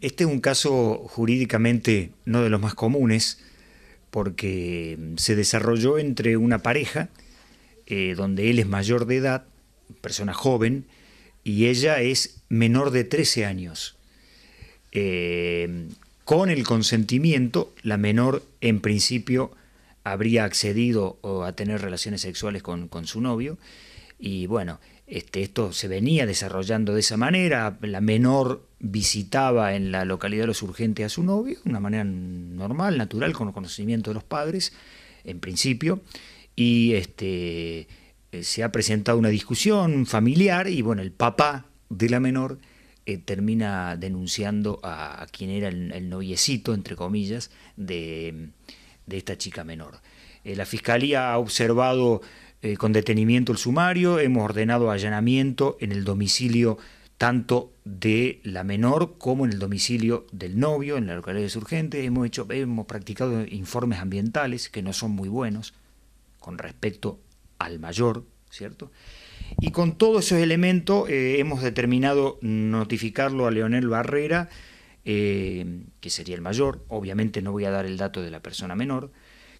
Este es un caso jurídicamente no de los más comunes, porque se desarrolló entre una pareja, eh, donde él es mayor de edad, persona joven, y ella es menor de 13 años. Eh, con el consentimiento, la menor en principio habría accedido a tener relaciones sexuales con, con su novio, y bueno, este, esto se venía desarrollando de esa manera, la menor visitaba en la localidad de los urgentes a su novio, de una manera normal, natural, con el conocimiento de los padres, en principio, y este, eh, se ha presentado una discusión familiar y bueno, el papá de la menor eh, termina denunciando a, quien era el, noviecito, entre comillas, de, esta chica menor. Eh, la fiscalía ha observado con detenimiento el sumario, hemos ordenado allanamiento en el domicilio tanto de la menor como en el domicilio del novio, en la localidad de Surgente. Hemos, hemos practicado informes ambientales que no son muy buenos con respecto al mayor, ¿cierto? Y con todos esos elementos eh, hemos determinado notificarlo a Leonel Barrera, eh, que sería el mayor, obviamente no voy a dar el dato de la persona menor,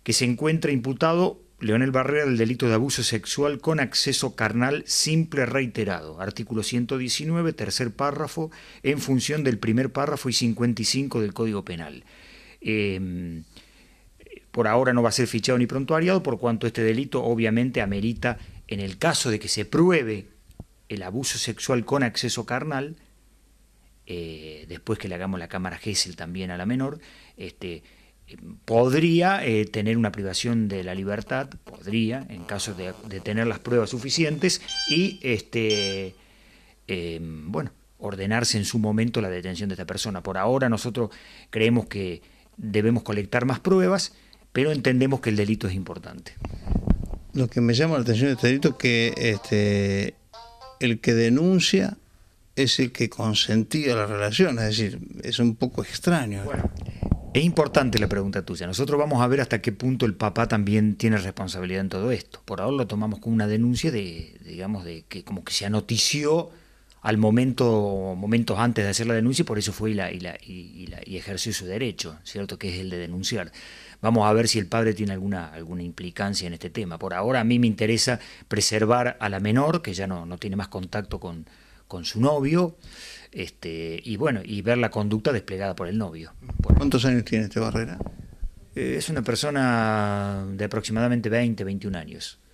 que se encuentra imputado Leonel Barrera del delito de abuso sexual con acceso carnal simple reiterado. Artículo 119, tercer párrafo, en función del primer párrafo y 55 del Código Penal. Em, por ahora no va a ser fichado ni prontuariado, por cuanto este delito obviamente amerita, en el caso de que se pruebe el abuso sexual con acceso carnal, eh, después que le hagamos la cámara Gesell también a la menor, este, podría eh, tener una privación de la libertad, podría, en caso de, tener las pruebas suficientes, y este, em, bueno, ordenarse en su momento la detención de esta persona. Por ahora nosotros creemos que debemos colectar más pruebas, pero entendemos que el delito es importante. Lo que me llama la atención de este delito es que este, el que denuncia es el que consentía la relación, es decir, es un poco extraño. Es importante la pregunta tuya. Nosotros vamos a ver hasta qué punto el papá también tiene responsabilidad en todo esto. Por ahora lo tomamos como una denuncia de, digamos, de que como que se anotició al momento, momentos antes de hacer la denuncia y por eso fue y, y, ejerció su derecho, ¿cierto? Que es el de denunciar. Vamos a ver si el padre tiene alguna, implicancia en este tema. Por ahora a mí me interesa preservar a la menor, que ya no tiene más contacto con, con su novio, este, y bueno, y ver la conducta desplegada por el novio. ¿Cuántos años tiene este Barrera? es una persona de aproximadamente 20, 21 años.